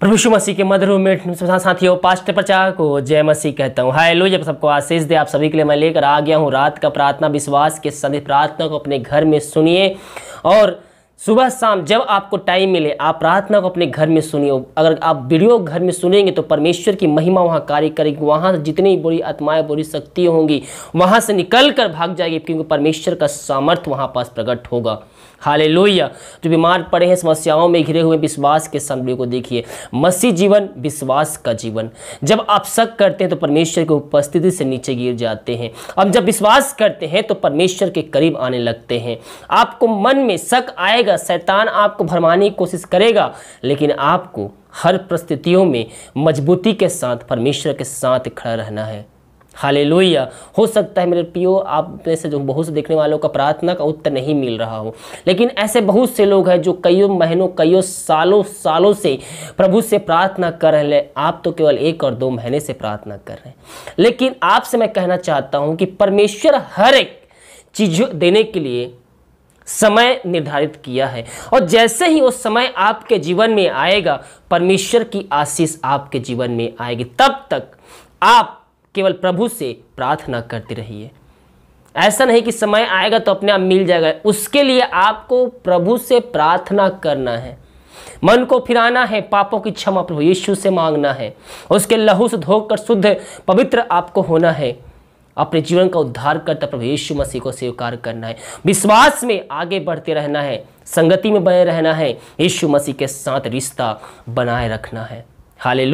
प्रभु शु मसीह के मधुर में साथियों पास्ट प्रचार को जय मसीह कहता हूँ हाय लो जब सबको आशीष दे आप सभी के लिए मैं लेकर आ गया हूँ रात का प्रार्थना विश्वास के सभी प्रार्थना को अपने घर में सुनिए और सुबह शाम जब आपको टाइम मिले आप प्रार्थना को अपने घर में सुनिए अगर आप वीडियो घर में सुनेंगे तो परमेश्वर की महिमा वहाँ कार्य करेगी वहाँ जितनी बुरी आत्माएं बुरी शक्ति होंगी वहाँ से निकल कर भाग जाएगी क्योंकि परमेश्वर का सामर्थ्य वहाँ पास प्रकट होगा हाले जो बीमार पड़े हैं समस्याओं में घिरे हुए विश्वास के सामने को देखिए मसीह जीवन विश्वास का जीवन जब आप शक करते हैं तो परमेश्वर की उपस्थिति से नीचे गिर जाते हैं अब जब विश्वास करते हैं तो परमेश्वर के करीब आने लगते हैं आपको मन में शक आएगा जाएगा शैतान आपको भरमाने की कोशिश करेगा लेकिन आपको हर परिस्थितियों में मजबूती के साथ परमेश्वर के साथ खड़ा रहना है हाले हो सकता है मेरे पियो आप में से जो बहुत से देखने वालों का प्रार्थना का उत्तर नहीं मिल रहा हो लेकिन ऐसे बहुत से लोग हैं जो कईयों महीनों कईयों सालों सालों से प्रभु से प्रार्थना कर रहे हैं आप तो केवल एक और दो महीने से प्रार्थना कर रहे हैं लेकिन आपसे मैं कहना चाहता हूँ कि परमेश्वर हर एक चीज़ देने के लिए समय निर्धारित किया है और जैसे ही वो समय आपके जीवन में आएगा परमेश्वर की आशीष आपके जीवन में आएगी तब तक आप केवल प्रभु से प्रार्थना करते रहिए ऐसा नहीं कि समय आएगा तो अपने आप मिल जाएगा उसके लिए आपको प्रभु से प्रार्थना करना है मन को फिराना है पापों की क्षमा प्रभु यीशु से मांगना है उसके लहू से धोकर शुद्ध पवित्र आपको होना है अपने जीवन का उद्धार करता प्रभु यीशु मसीह को स्वीकार करना है विश्वास में आगे बढ़ते रहना है संगति में बने रहना है यीशु मसीह के साथ रिश्ता बनाए रखना है हाले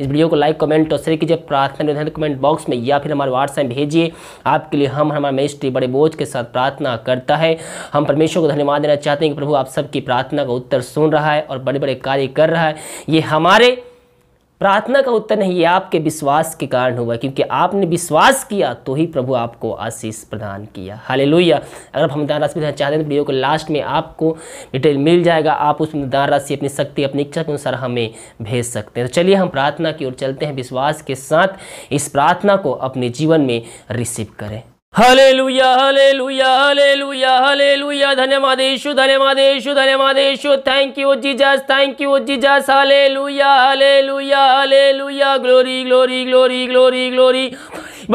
इस वीडियो को लाइक कमेंट और शेयर कीजिए प्रार्थना निधान कमेंट बॉक्स में या फिर हमारे व्हाट्सएप में भेजिए आपके लिए हम हमारा मिनिस्ट्री बड़े बोझ के साथ प्रार्थना करता है हम परमेश्वर को धन्यवाद देना चाहते हैं कि प्रभु आप सबकी प्रार्थना का उत्तर सुन रहा है और बड़े बड़े कार्य कर रहा है ये हमारे प्रार्थना का उत्तर नहीं है आपके विश्वास के कारण हुआ क्योंकि आपने विश्वास किया तो ही प्रभु आपको आशीष प्रदान किया हाले अगर आप हम दान राशि देना चाहते हैं तो वीडियो को लास्ट में आपको डिटेल मिल जाएगा आप उस दान राशि अपनी शक्ति अपनी इच्छा के अनुसार हमें भेज सकते हैं तो चलिए हम प्रार्थना की ओर चलते हैं विश्वास के साथ इस प्रार्थना को अपने जीवन में रिसीव करें हालेलुया लुया हले हालेलुया लुया हले लुया धन्यवाद यीशु धन्यवाद यीशु धन्यवाद Yeshu thank you Jesus thank you Jesus hallelujah लुया hallelujah glory glory glory glory glory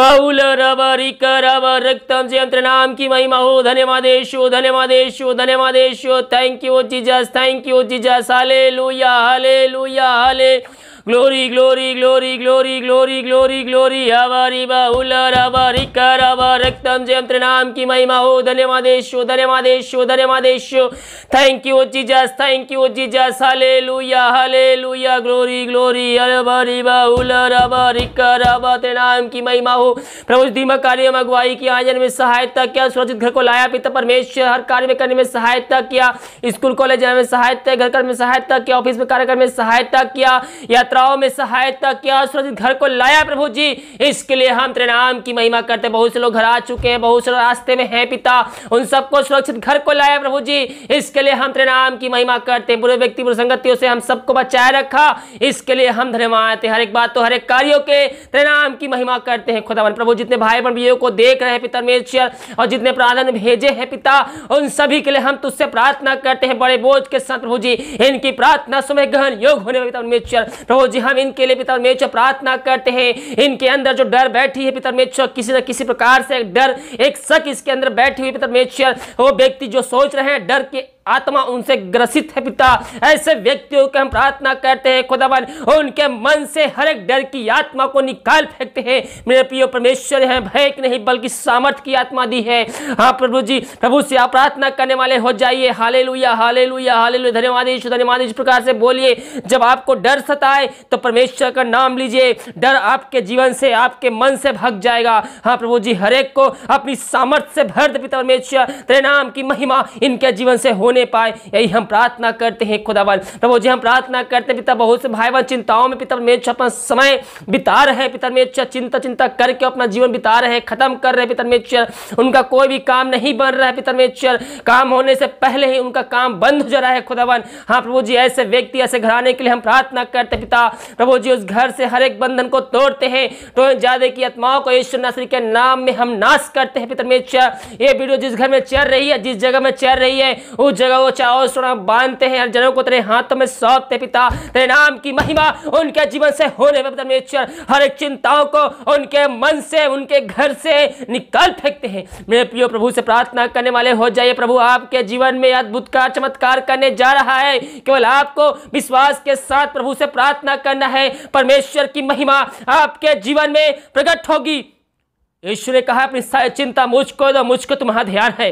बाहुल रबरी करबर रक्तम यंत्र नाम की महिमा हो धन्यवाद यीशु धन्यवाद यीशु धन्यवाद Yeshu thank you Jesus thank you Jesus hallelujah लुया हले glory glory glory glory glory glory glory हवारी बाहुल रबा रिकर रबा रक्तम जयम त्रिनाम की महिमा हो धन्यवादेश धन्यवादेश धन्यवादेश thank you Jesus thank you Jesus hallelujah हले लुया ग्लोरी ग्लोरी हवारी बाहुल रबा रिकर रबा त्रिनाम की महिमा हो प्रभु दीमक कार्य में अगुवाई की आयोजन में सहायता किया सुरक्षित घर को लाया पिता परमेश्वर हर कार्य में करने में सहायता किया स्कूल कॉलेज में सहायता घर कर में सहायता किया ऑफिस में कार्य करने में सहायता किया या यात्राओं में सहायता किया सुरक्षित घर को लाया प्रभु जी इसके लिए हम तेरे नाम की महिमा करते बहुत से लोग घर आ चुके हैं बहुत से रास्ते में हैं पिता उन सबको सुरक्षित घर को लाया प्रभु जी इसके लिए हम तेरे नाम की महिमा करते बुरे व्यक्ति बुरे संगतियों से हम सबको बचाए रखा इसके लिए हम धन्यवाद हर एक बात तो हर एक कार्यो के तेरे नाम की महिमा करते हैं खुदावन प्रभु जितने भाई बहन वीडियो को देख रहे हैं पिता मेचर और जितने प्रार्थना भेजे हैं पिता उन सभी के लिए हम तुझसे प्रार्थना करते हैं बड़े बोझ के साथ प्रभु जी इनकी प्रार्थना समय गहन योग होने में पिता मेचर प्रभु हो जी हम इनके लिए पिता परमेश्वर प्रार्थना करते हैं इनके अंदर जो डर बैठी है पिता परमेश्वर किसी न किसी प्रकार से डर एक शक इसके अंदर बैठी हुई पिता परमेश्वर वो व्यक्ति जो सोच रहे हैं डर के आत्मा उनसे ग्रसित है पिता ऐसे व्यक्तियों के हम प्रार्थना करते हैं खुदावन उनके मन से हर एक डर की आत्मा को निकाल फेंकते हैं मेरे प्रियो परमेश्वर है भय नहीं बल्कि सामर्थ्य की आत्मा दी है हाँ प्रभु जी प्रभु से आप प्रार्थना करने वाले हो जाइए हाले लुया हाले लुया हाले लुया धन्यवाद ईश्व धन्यवाद इस प्रकार से बोलिए जब आपको डर सताए तो परमेश्वर का नाम लीजिए डर आपके जीवन से आपके मन से भग जाएगा हाँ प्रभु जी हरेक को अपनी सामर्थ्य से भर दे पिता परमेश्वर तेरे नाम की महिमा इनके जीवन से हो होने पाए यही हम प्रार्थना करते हैं खुदावन प्रभु जी हम प्रार्थना करते हैं पिता बहुत से भाई बहन चिंताओं में पिता मेच अपना समय बिता रहे पिता मेच चिंता चिंता करके अपना जीवन बिता रहे खत्म कर रहे पिता मेरे उनका कोई भी काम नहीं बन रहा है पिता मेरे काम होने से पहले ही उनका काम बंद हो जा रहा है खुदावन हाँ प्रभु जी ऐसे व्यक्ति ऐसे घराने के लिए हम प्रार्थना करते पिता प्रभु जी उस घर से हर एक बंधन को तोड़ते हैं तो ज्यादा की आत्माओं को ईश्वर नासरी के नाम में हम नाश करते हैं पिता मेरे ये वीडियो जिस घर में चल रही है जिस जगह में चल रही है उस जगह वो चाओ सुना बांधते हैं जनों को तेरे हाथों में सौंपते पिता तेरे नाम की महिमा उनके जीवन से होने पर हर एक चिंताओं को उनके मन से उनके घर से निकाल फेंकते हैं मेरे प्रियो प्रभु से प्रार्थना करने वाले हो जाइए प्रभु आपके जीवन में अद्भुत का चमत्कार करने जा रहा है केवल आपको विश्वास के साथ प्रभु से प्रार्थना करना है परमेश्वर की महिमा आपके जीवन में प्रकट होगी ईश्वर ने कहा अपनी चिंता मुझको दो मुझको तुम्हारा ध्यान है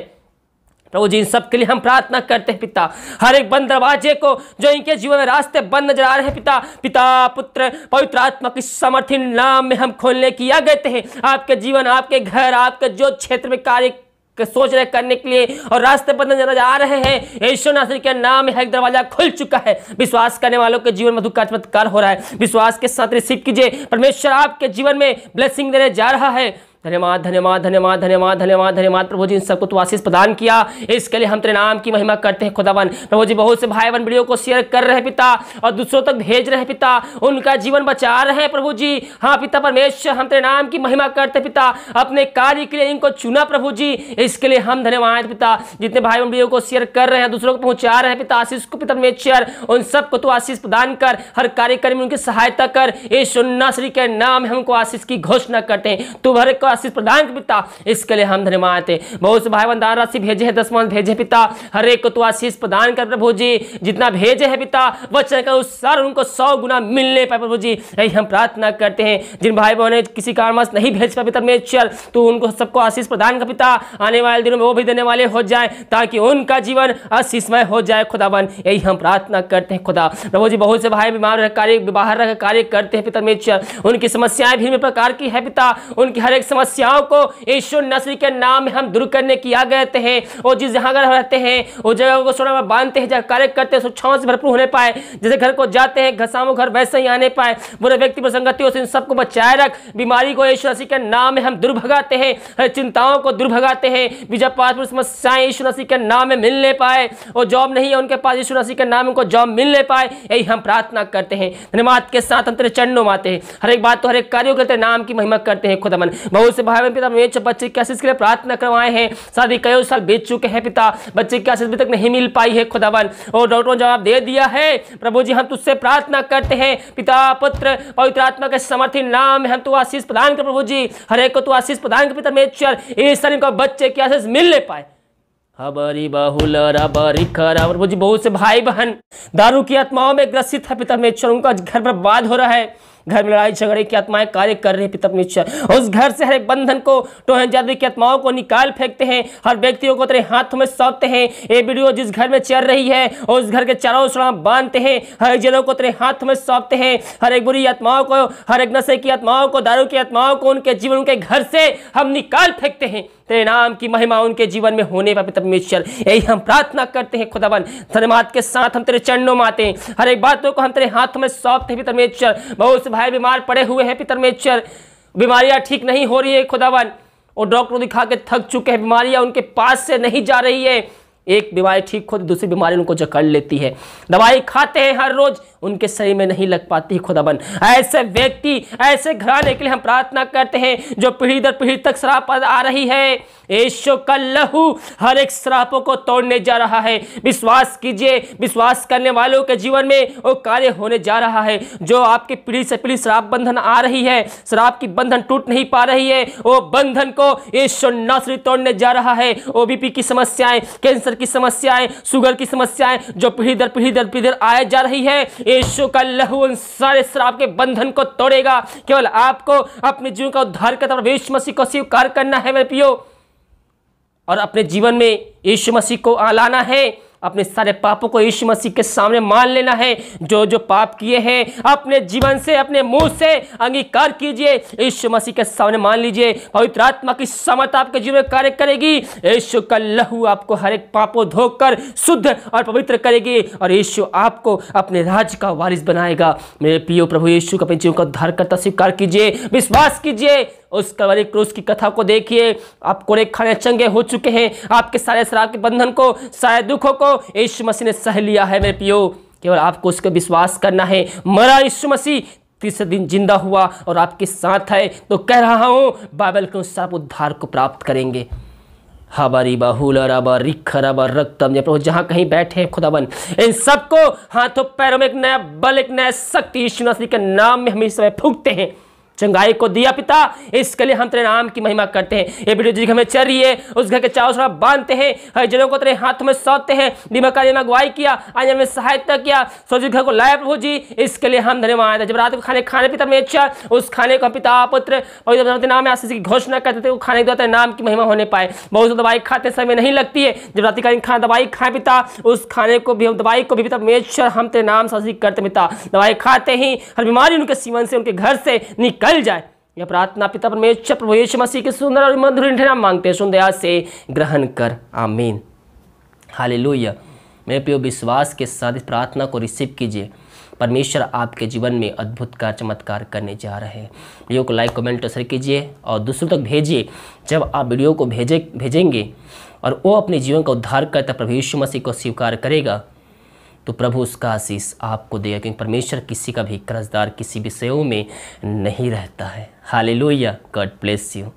जी इन सब के लिए हम प्रार्थना करते हैं पिता हर एक बंद दरवाजे को जो इनके जीवन में रास्ते बंद नजर आ रहे हैं पिता पिता पुत्र पवित्र आत्मा के समर्थन नाम में हम खोलने की आ गए हैं आपके जीवन आपके घर आपके जो क्षेत्र में कार्य सोच रहे करने के लिए और रास्ते बंद नजर आ रहे हैं ईश्वर नासर के नाम एक दरवाजा खुल चुका है विश्वास करने वालों के जीवन में दुख का चमत्कार हो रहा है विश्वास के साथ रिसीव कीजिए परमेश्वर आपके जीवन में ब्लेसिंग देने जा रहा है धन्यवाद धन्यवाद धन्यवाद धन्यवाद धन्यवाद धन्यवाद प्रभु जी इन सबको तो आशीष प्रदान किया इसके लिए हम तेरे नाम की महिमा करते हैं खुदावन प्रभु जी बहुत से भाई बहन वीडियो को शेयर कर रहे पिता और दूसरों तक भेज रहे पिता उनका जीवन बचा रहे प्रभु जी हाँ पिता परमेश्वर हम तेरे नाम की महिमा करते पिता अपने कार्य के लिए इनको चुना प्रभु जी इसके लिए हम धन्यवाद पिता जितने भाई बहन वीडियो को शेयर कर रहे हैं दूसरों को पहुंचा रहे हैं पिता आशीष को पिता परमेश्वर उन सबको तो आशीष प्रदान कर हर कार्यक्रम में उनकी सहायता कर ये सुन्ना श्री के नाम हमको आशीष की घोषणा करते हैं तुम्हारे आशीष प्रदान पिता इसके लिए हम धन्यवाद थे बहुत से भाई बहन दान राशि भेजे है दस मंथ भेजे पिता हर एक को तो आशीष प्रदान कर प्रभु जी जितना भेजे है पिता वचन का अनुसार उनको सौ गुना मिलने पाए प्रभु जी यही हम प्रार्थना करते हैं जिन भाई बहन किसी कारणवश नहीं भेज पाए पिता मेचर तो उनको सबको आशीष प्रदान का पिता आने वाले दिनों में वो भी देने वाले हो जाए ताकि उनका जीवन आशीषमय हो जाए खुदा बन यही हम प्रार्थना करते हैं खुदा प्रभु जी बहुत से भाई बीमार कार्य बाहर रहकर कार्य करते हैं पिता मेचर उनकी समस्याएं भी प्रकार की है पिता उनकी हर एक समस्या समस्याओं को यीशु नसरी के नाम में हम दूर करने की आ गए हैं और जिस जहाँ घर रहते हैं उस जगह को सोना में बांधते हैं जहाँ कार्य करते हैं शिक्षाओं से भरपूर होने पाए जैसे घर को जाते हैं घसामो घर वैसे ही आने पाए बुरे व्यक्ति पर संगतियों से इन सबको बचाए रख बीमारी को यीशु नसी के नाम में हम दूर भगाते हैं हर चिंताओं को दूर भगाते हैं बीजा पास पर समस्याएं यीशु नसी के नाम में मिल ले पाए और जॉब नहीं है उनके पास यीशु नसी के नाम उनको जॉब मिल ले पाए यही हम प्रार्थना करते हैं धन्यवाद के साथ हम तेरे चरणों में आते हैं हर एक बात तो हर एक कार्यों करते नाम की महिमा करते हैं खुदा मन बहुत से भाई बहन पिता में बच्चे की आशीष के लिए प्रार्थना करवाए हैं साथ ही कई साल बीत चुके हैं पिता बच्चे की आशीष अभी तक नहीं मिल पाई है खुदावन और डॉक्टरों ने जवाब दे दिया है प्रभु जी हम तुझसे प्रार्थना करते हैं पिता पुत्र पवित्र आत्मा के समर्थी नाम हम तू तो आशीष प्रदान कर प्रभु जी हरे को तू तो आशीष प्रदान कर पिता मेचर इस तरह का बच्चे की आशीष ले पाए हबरी बहुल रबरी प्रभु जी बहुत से भाई बहन दारू की आत्माओं में ग्रसित है पिता मेचर उनका घर बर्बाद हो रहा है घर में लड़ाई झगड़े की आत्माएं कार्य कर रहे पिता परमेश्वर उस घर से हर बंधन को टोहन जादे की आत्माओं को निकाल फेंकते हैं हर व्यक्तियों को तेरे हाथ में सौंपते हैं ये वीडियो जिस घर में चल रही है उस घर के चारों सड़ा बांधते हैं हर जनों को तेरे हाथ में सौंपते हैं हर एक बुरी आत्माओं को हर एक नशे की आत्माओं को दारू की आत्माओं को उनके जीवन के घर से हम निकाल फेंकते हैं तेरे नाम की महिमा उनके जीवन में होने पर परमेश्वर यही हम प्रार्थना करते हैं खुदावन धन्यवाद के साथ हम तेरे चरणों में आते हैं हर एक बातों को हम तेरे हाथों में सौंपते हैं पितरमेश्वर बहुत से भाई बीमार पड़े हुए हैं पितरमेश्वर बीमारियाँ ठीक नहीं हो रही है खुदावन और डॉक्टर दिखा के थक चुके हैं बीमारियाँ उनके पास से नहीं जा रही है एक बीमारी ठीक होती तो दूसरी बीमारी उनको जकड़ लेती है दवाई खाते हैं हर रोज़ उनके शरीर में नहीं लग पाती खुदाबन ऐसे व्यक्ति ऐसे घराने के लिए हम प्रार्थना करते हैं जो पीढ़ी दर पीढ़ी तक शराब आ रही है ऐशो का लहू हर एक श्रापों को तोड़ने जा रहा है विश्वास कीजिए विश्वास करने वालों के जीवन में वो कार्य होने जा रहा है जो आपकी पीढ़ी से पीढ़ी श्राप बंधन आ रही है श्राप की बंधन टूट नहीं पा रही है वो बंधन को ऐशो नसरी तोड़ने जा रहा है ओबीपी की समस्याएं कैंसर की समस्याएं शुगर की समस्याएं जो पीढ़ी दर पीढ़ी दर पीढ़ी दर आए जा रही है ऐशो का लहू उन सारे श्राप के बंधन को तोड़ेगा केवल आपको अपने जीवन का उद्धार करता विश्व मसीह को स्वीकार करना है मेरे पियो और अपने जीवन में यीशु मसीह को लाना है अपने सारे पापों को यीशु मसीह के सामने मान लेना है जो जो पाप किए हैं अपने जीवन से अपने मुंह से अंगीकार कीजिए यीशु मसीह के सामने मान लीजिए पवित्र आत्मा की समर्थ आपके जीवन में कार्य करेगी यीशु का लहू आपको हर एक पापों धोकर शुद्ध और पवित्र करेगी और यीशु आपको अपने राज्य का वारिस बनाएगा मेरे पियो प्रभु यीशु का अपने जीवन का उद्धार करता स्वीकार कीजिए विश्वास कीजिए उस कलवरी क्रूस की कथा को देखिए आप कोड़े खाने चंगे हो चुके हैं आपके सारे शराब के बंधन को सारे दुखों को यीशु मसीह ने सह लिया है मेरे पियो केवल आपको उसके विश्वास करना है मरा यीशु मसीह तीसरे दिन जिंदा हुआ और आपके साथ है तो कह रहा हूँ बाइबल के उस आप उद्धार को प्राप्त करेंगे हबारी बाहुल रबा रिख रबा रक्तम जब प्रभु जहाँ कहीं बैठे हैं खुदाबन इन सबको हाथों पैरों में एक नया बल एक नया शक्ति यीशु मसीह के नाम में हमेशा फूकते हैं चंगाई को दिया पिता इसके लिए हम तेरे नाम की महिमा करते हैं ये वीडियो जी हमें चल रही है उस घर के चारों तरफ बांधते हैं हर जनों को तेरे हाथ में सौंपते हैं बीमा का में अगुवाई किया आज हमें सहायता किया सोच घर को लाया प्रभु जी इसके लिए हम धन्यवाद जब रात को खाने खाने पिता में इच्छा उस खाने को पिता पुत्र तेरे नाम में आशीष की घोषणा करते थे वो खाने के द्वारा तेरे नाम की महिमा होने पाए बहुत सी दवाई खाते समय नहीं लगती है जब रात का खाना दवाई खाए पिता उस खाने को भी दवाई को भी पिता मेचर हम तेरे नाम से करते पिता दवाई खाते ही हर बीमारी उनके सीवन से उनके घर से निकल गल जाए यह प्रार्थना पिता परमेश्वर प्रभु यीशु मसीह के सुंदर और मधुर नाम मांगते हैं सुंदया से ग्रहण कर आमीन हालेलुया मेरे प्रियो विश्वास के साथ इस प्रार्थना को रिसीव कीजिए परमेश्वर आपके जीवन में अद्भुत कार्य चमत्कार करने जा रहे हैं वीडियो को लाइक कमेंट और शेयर कीजिए और दूसरों तक भेजिए जब आप वीडियो को भेजे भेजेंगे और वो अपने जीवन का उद्धार करता प्रभु यीशु मसीह को स्वीकार करेगा तो प्रभु उसका आशीष आपको देगा क्योंकि परमेश्वर किसी का भी कर्जदार किसी भी सेव में नहीं रहता है हालेलुया गॉड ब्लेस यू